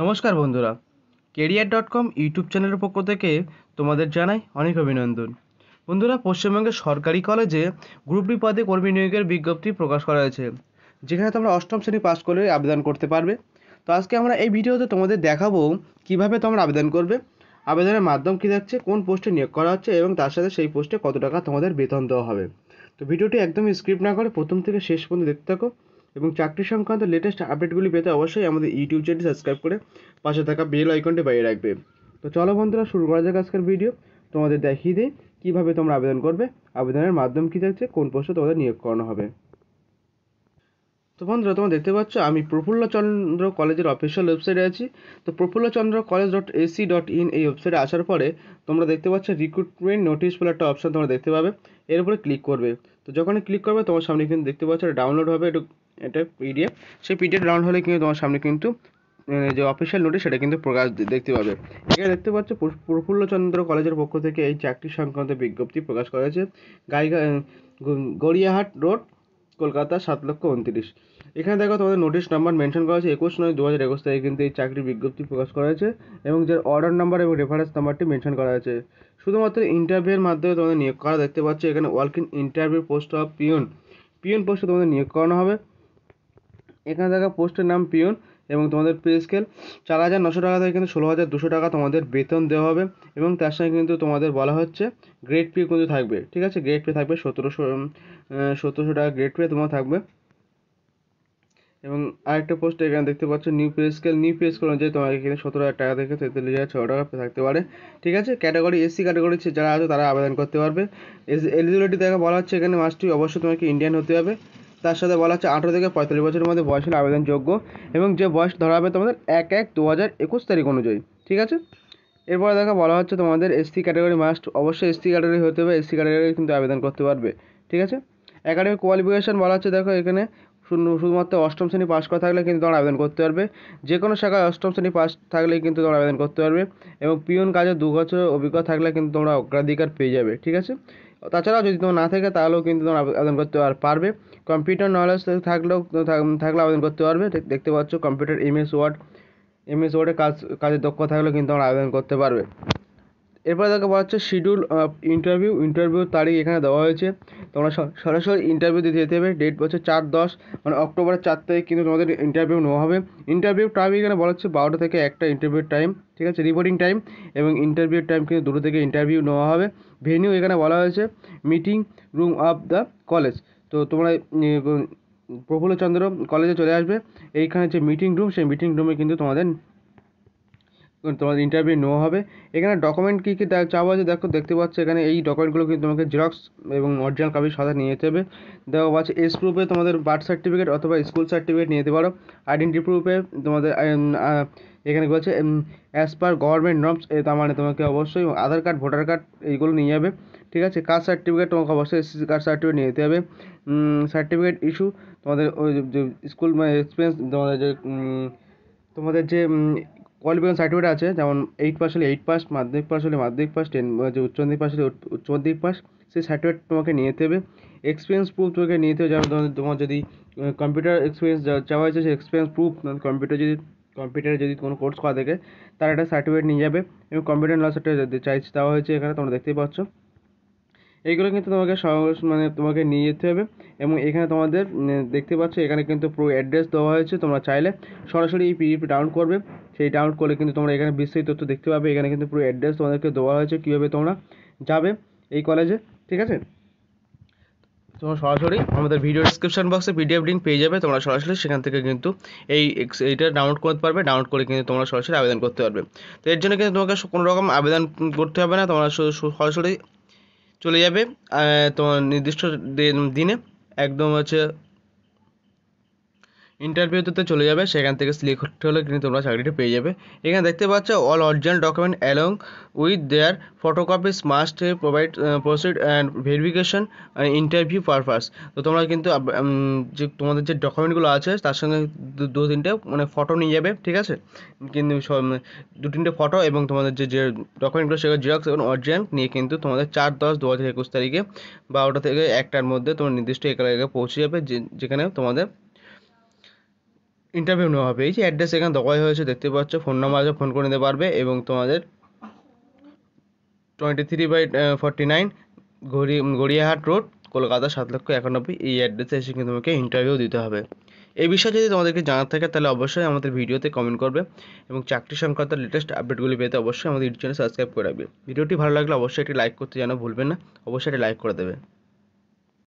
নমস্কার বন্ধুরা career dot com YouTube চ্যানেলের পক্ষ থেকে তোমাদের জানাই অনেক অভিনন্দন বন্ধুরা পশ্চিমবঙ্গের সরকারি কলেজে গ্রুপ ডি পদে কর্মী নিয়োগের বিজ্ঞপ্তি প্রকাশ করা হয়েছে যেখানে তোমরা অষ্টম শ্রেণী পাস করে আবেদন করতে পারবে তো আজকে আমরা এই ভিডিওতে তোমাদের দেখাবো কিভাবে তোমরা আবেদন করবে আবেদনের মাধ্যম কী থাকছে কোন পোস্টে নিয়োগ করা হচ্ছে এবং তার সাথে সেই পোস্টে কত টাকা তোমাদের বেতন দেওয়া হবে তো ভিডিওটি একদম স্ক্রিপ্ট না করে প্রথম থেকে শেষ পর্যন্ত দেখতে থাকো এবং চাকরি সংক্রান্ত লেটেস্ট আপডেটগুলি পেতে অবশ্যই আমাদের ইউটিউব চ্যানেল সাবস্ক্রাইব করে পাশে থাকা বেল আইকনটি বাইরে রাখবে তো চলো বন্ধুরা শুরু করা যাক আজকের ভিডিও তোমাদের দেখিয়ে দিই কীভাবে তোমরা আবেদন করবে আবেদনের মাধ্যম কী থাকছে কোন পোস্টে তোমাদের নিয়োগ করানো হবে তো বন্ধুরা তোমরা দেখতে পাচ্ছ আমি প্রফুল্লচন্দ্র কলেজের অফিসিয়াল ওয়েবসাইটে আছি তো Prafulla Chandra college dot AC dot in এই ওয়েবসাইটে আসার পরে তোমরা দেখতে পাচ্ছ রিক্রুটমেন্ট নোটিশ বলে একটা অপশান তোমরা দেখতে পাবে এর উপরে ক্লিক করবে তো যখন ক্লিক করবে তোমার সামনে কিন্তু দেখতে পাচ্ছ এটা ডাউনলোড হবে একটু এটা পিডিএফ সেই পিডিএফ ডাউনলোড হলে কিন্তু তোমার সামনে কিন্তু যে অফিসিয়াল নোটিশ সেটা কিন্তু প্রকাশ দেখতে পাবে এখানে দেখতে পাচ্ছ প্রফুল্লচন্দ্র কলেজের পক্ষ থেকে এই চাকরি সংক্রান্ত বিজ্ঞপ্তি প্রকাশ করা হয়েছে গাইগা গড়িয়াহাট রোড কলকাতা সাত লক্ষ উনত্রিশ এখানে দেখো তোমাদের নোটিশ নাম্বার মেনশন করা হয়েছে একুশ নয় দু হাজার একুশ তারিখে কিন্তু এই চাকরির বিজ্ঞপ্তি প্রকাশ করা হয়েছে এবং যার অর্ডার নাম্বার এবং রেফারেন্স নাম্বারটি মেনশন করা হয়েছে শুধুমাত্র ইন্টারভিউয়ের মাধ্যমে তোমাদের নিয়োগ করা দেখতে পাচ্ছ এখানে work in interview post of peon peon পোস্টে তোমাদের নিয়োগ করানো হবে এখানে দেখা পোস্টের নাম পিওন এবং তোমাদের পে স্কেল চার হাজার নশো টাকা থেকে কিন্তু ষোলো হাজার দুশো টাকা তোমাদের বেতন দেওয়া হবে এবং তার সঙ্গে কিন্তু তোমাদের বলা হচ্ছে গ্রেড পে কিন্তু থাকবে ঠিক আছে গ্রেড পে থাকবে সতেরোশো সতেরোশো টাকা গ্রেড পে তোমার থাকবে এবং আরেকটা পোস্ট এখানে দেখতে পাচ্ছ new pay scale new pay scale অনুযায়ী তোমাকে এখানে সতেরো হাজার টাকা থেকে তেতাল্লিশ হাজার ছশো টাকা থাকতে পারে ঠিক আছে ক্যাটাগরি এসি ক্যাটাগরি যারা আছে তারা আবেদন করতে পারবে এলিজিবিলিটি দেখা বলা হচ্ছে এখানে মাস্টটি অবশ্যই তোমাকে ইন্ডিয়ান হতে হবে তার সাথে বলা হচ্ছে আঠেরো থেকে পঁয়তাল্লিশ বছরের মধ্যে বয়স হলে আবেদনযোগ্য এবং যে বয়স ধরা হবে তোমাদের এক এক দু হাজার একুশ তারিখ অনুযায়ী ঠিক আছে এরপরে দেখা বলা হচ্ছে তোমাদের এসসি ক্যাটাগরি মাস্ট অবশ্যই এসসি ক্যাটাগরি হতে হবে এসসি ক্যাটাগরি কিন্তু আবেদন করতে পারবে ঠিক আছে একাডেমিক কোয়ালিফিকেশান বলা হচ্ছে দেখো এখানে শুধুমাত্র অষ্টম শ্রেণী পাস করা থাকলে কিন্তু তোমার আবেদন করতে পারবে যে কোনো শাখায় অষ্টম শ্রেণী পাস থাকলে কিন্তু তোমরা আবেদন করতে পারবে এবং পিয়ন কাজে দু বছর অভিজ্ঞতা থাকলে কিন্তু তোমরা অগ্রাধিকার পেয়ে যাবে ঠিক আছে তাছাড়াও যদি তোমার না থাকে তাহলেও কিন্তু তোমরা আবেদন করতে পারবে কম্পিউটার নলেজ থাকলেও থাকলে আবেদন করতে পারবে দেখতে পাচ্ছ কম্পিউটার এমএস ওয়ার্ড এমএস ওয়ার্ডে কাজ কাজের দক্ষতা থাকলেও কিন্তু তোমার আবেদন করতে পারবে এরপরে তাকে বলা হচ্ছে শিডিউল ইন্টারভিউ ইন্টারভিউ তারিখ এখানে দেওয়া হয়েছে তোমরা সরাসরি ইন্টারভিউ দিতে যেতে হবে ডেট বলছে চার দশ মানে অক্টোবরের চার তারিখ কিন্তু তোমাদের ইন্টারভিউ নেওয়া হবে ইন্টারভিউ টাইম এখানে বলা হচ্ছে বারোটা থেকে একটা ইন্টারভিউ টাইম ঠিক আছে রিপোর্টিং টাইম এবং ইন্টারভিউ টাইম কিন্তু দুটো থেকে ইন্টারভিউ নেওয়া হবে ভেনিউ এখানে বলা হয়েছে meeting room of the college তো তোমরা প্রফুল্লচন্দ্র কলেজে চলে আসবে এইখানে যে মিটিং রুম সেই মিটিং রুমে কিন্তু তোমাদের তোমাদের ইন্টারভিউ নেওয়া হবে এখানে ডকুমেন্ট কী কী চাওয়া আছে দেখো দেখতে পাচ্ছ এখানে এই ডকুমেন্টগুলো কিন্তু তোমাকে জেরক্স এবং অরিজিনাল কপি সাথে নিয়ে যেতে হবে দেখো পাচ্ছ এস প্রুফে তোমাদের বার্থ সার্টিফিকেট অথবা স্কুল সার্টিফিকেট নিয়ে যেতে পারো আইডেন্টি প্রুফে তোমাদের এখানে বলছে অ্যাজ পার গভর্নমেন্ট নর্মস তার মানে তোমাকে অবশ্যই আধার কার্ড ভোটার কার্ড এইগুলো নিয়ে যাবে ঠিক আছে কাস্ট সার্টিফিকেট তোমাকে অবশ্যই এসএসসি কাস্ট সার্টিফিকেট নিয়ে যেতে হবে সার্টিফিকেট ইস্যু তোমাদের ওই স্কুল মানে এক্সপিরিয়েন্স তোমাদের যে তোমাদের যে কোয়ালিফিকেশন সার্টিফিকেট আছে যেমন এইট পাস হলে এইট পাস মাধ্যমিক পাস হলে মাধ্যমিক পাস টেন যে উচ্চ মাধ্যমিক পাস হলে উচ্চ মাধ্যমিক পাস সেই সার্টিফিকেট তোমাকে নিয়ে যেতে হবে এক্সপিরিয়েন্স প্রুফ তোমাকে নিয়ে যেতে হবে যেমন তোমার যদি কম্পিউটার এক্সপিরিয়েন্স চাওয়া হয়েছে সেই এক্সপিরিয়েন্স প্রুফ কম্পিউটার যদি কম্পিউটারে যদি কোনো কোর্স করা থাকে তার একটা সার্টিফিকেট নিয়ে যাবে এবং কম্পিউটার নলেজ সার্টিফিকেট চাইজ দেওয়া হয়েছে এখানে তোমরা দেখতেই পাচ্ছ এইগুলো কিন্তু তোমাকে মানে তোমাকে নিয়ে যেতে হবে এবং এখানে তোমাদের দেখতে পাচ্ছ এখানে কিন্তু পুরো অ্যাড্রেস দেওয়া হয়েছে তোমরা চাইলে সরাসরি এই পিডিএফ ডাউনলোড করবে সেই ডাউনলোড করলে কিন্তু তোমরা এখানে বিস্তারিত তথ্য দেখতে পাবে এখানে কিন্তু পুরো অ্যাড্রেস তোমাদেরকে দেওয়া হয়েছে কীভাবে তোমরা যাবে এই কলেজে ঠিক আছে তোমরা সরাসরি আমাদের ভিডিও ডিসক্রিপশন বক্সে পিডিএফ লিঙ্ক পেয়ে যাবে তোমরা সরাসরি সেখান থেকে কিন্তু এই এইটা ডাউনলোড করতে পারবে ডাউনলোড করে কিন্তু তোমরা সরাসরি আবেদন করতে পারবে তো এর জন্য কিন্তু তোমাকে কোনো রকম আবেদন করতে হবে না তোমরা সরাসরি চলে যাবে তোমার নির্দিষ্ট দিনে একদম হচ্ছে ইন্টারভিউতে চলে যাবে সেখান থেকে সিলেক্ট হলে কিন্তু তোমরা চাকরিটা পেয়ে যাবে এখানে দেখতে পাচ্ছ all original document along with their photocopies must provide proceed and verification interview purpose তো তোমরা কিন্তু যে তোমাদের যে ডকুমেন্টগুলো আছে তার সঙ্গে দু তিনটে মানে ফটো নিয়ে যাবে ঠিক আছে কিন্তু দু তিনটে ফটো এবং তোমাদের যে যে ডকুমেন্টগুলো সেগুলো জেরক্স এবং অরিজিনাল নিয়ে কিন্তু তোমাদের চার দশ দু হাজার একুশ তারিখে বারোটা থেকে একটার মধ্যে তোমার নির্দিষ্ট এলাকায় পৌঁছে যাবে যেখানে তোমাদের ইন্টারভিউ নেওয়া হবে এই যে অ্যাড্রেস এখানে দেওয়া হয়েছে দেখতে পাচ্ছ ফোন নাম্বার আছে ফোন করে নিতে পারবে এবং তোমাদের twenty three by forty nine গড়ি গড়িয়াহাট রোড কলকাতা সাত লক্ষ একানব্বই এই অ্যাড্রেসে এসে কিন্তু তোমাকে ইন্টারভিউ দিতে হবে এই বিষয়ে যদি তোমাদেরকে জানার থাকে তাহলে অবশ্যই আমাদের ভিডিওতে কমেন্ট করবে এবং চাকরি সংক্রান্ত লেটেস্ট আপডেটগুলি পেতে অবশ্যই আমাদের ইউটিউব চ্যানেল সাবস্ক্রাইব করে রাখবে ভিডিওটি ভালো লাগলে অবশ্যই একটি লাইক করতে যেন ভুলবেন না অবশ্যই একটি লাইক করে দেবে